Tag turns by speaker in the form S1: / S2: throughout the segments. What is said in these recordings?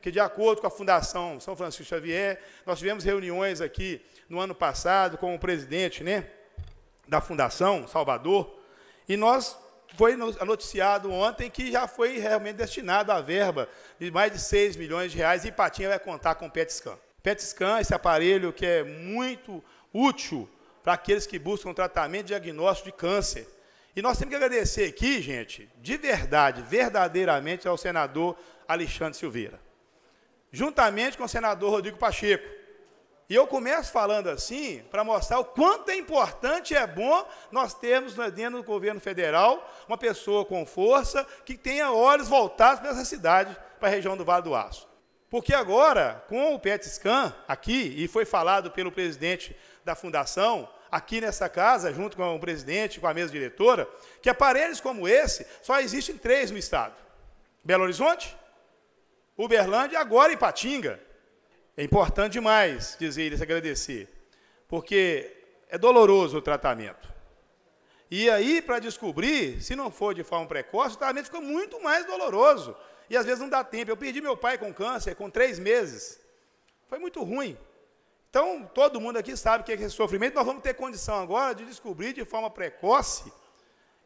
S1: que, de acordo com a Fundação São Francisco Xavier, nós tivemos reuniões aqui no ano passado com o presidente né, da Fundação, Salvador, e nós foi noticiado ontem que já foi realmente destinado a verba de mais de 6 milhões de reais e Patinha vai contar com o PET Scan. PET Scan, esse aparelho que é muito útil para aqueles que buscam tratamento e diagnóstico de câncer. E nós temos que agradecer aqui, gente, de verdade, verdadeiramente, ao senador Alexandre Silveira juntamente com o senador Rodrigo Pacheco. E eu começo falando assim para mostrar o quanto é importante e é bom nós termos né, dentro do governo federal uma pessoa com força que tenha olhos voltados para essa cidade, para a região do Vale do Aço. Porque agora, com o PET-SCAN aqui, e foi falado pelo presidente da fundação, aqui nessa casa, junto com o presidente, com a mesa diretora, que aparelhos como esse só existem três no Estado. Belo Horizonte, Uberlândia e Patinga Ipatinga. É importante demais dizer isso, agradecer, porque é doloroso o tratamento. E aí, para descobrir, se não for de forma precoce, o tratamento fica muito mais doloroso. E às vezes não dá tempo. Eu perdi meu pai com câncer com três meses. Foi muito ruim. Então, todo mundo aqui sabe que é esse sofrimento. Nós vamos ter condição agora de descobrir de forma precoce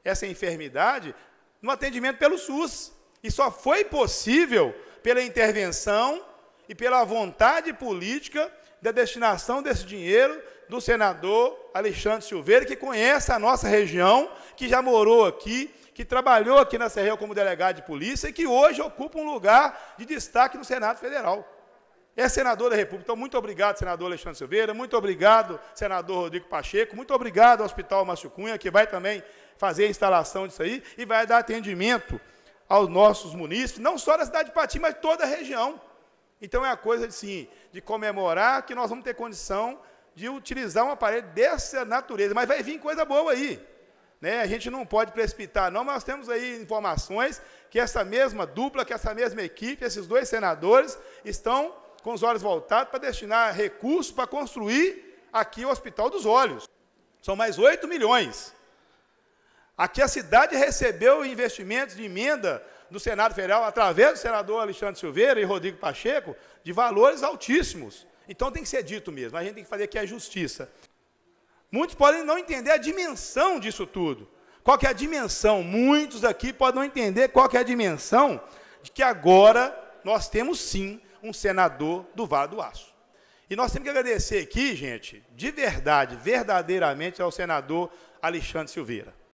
S1: essa enfermidade no atendimento pelo SUS. E só foi possível pela intervenção e pela vontade política da destinação desse dinheiro do senador Alexandre Silveira, que conhece a nossa região, que já morou aqui, que trabalhou aqui na Serreia como delegado de polícia e que hoje ocupa um lugar de destaque no Senado Federal. É senador da República. Então, muito obrigado, senador Alexandre Silveira, muito obrigado, senador Rodrigo Pacheco, muito obrigado ao Hospital Márcio Cunha, que vai também fazer a instalação disso aí e vai dar atendimento aos nossos munícipes, não só da cidade de Patim, mas toda a região. Então é a coisa de, sim, de comemorar que nós vamos ter condição de utilizar um aparelho dessa natureza, mas vai vir coisa boa aí. Né? A gente não pode precipitar, não, mas nós temos aí informações que essa mesma dupla, que essa mesma equipe, esses dois senadores, estão com os olhos voltados para destinar recursos para construir aqui o Hospital dos Olhos. São mais 8 milhões. Aqui a cidade recebeu investimentos de emenda do Senado Federal, através do senador Alexandre Silveira e Rodrigo Pacheco, de valores altíssimos. Então tem que ser dito mesmo, a gente tem que fazer aqui a justiça. Muitos podem não entender a dimensão disso tudo. Qual que é a dimensão? Muitos aqui podem não entender qual que é a dimensão de que agora nós temos sim um senador do Vale do Aço. E nós temos que agradecer aqui, gente, de verdade, verdadeiramente ao senador Alexandre Silveira.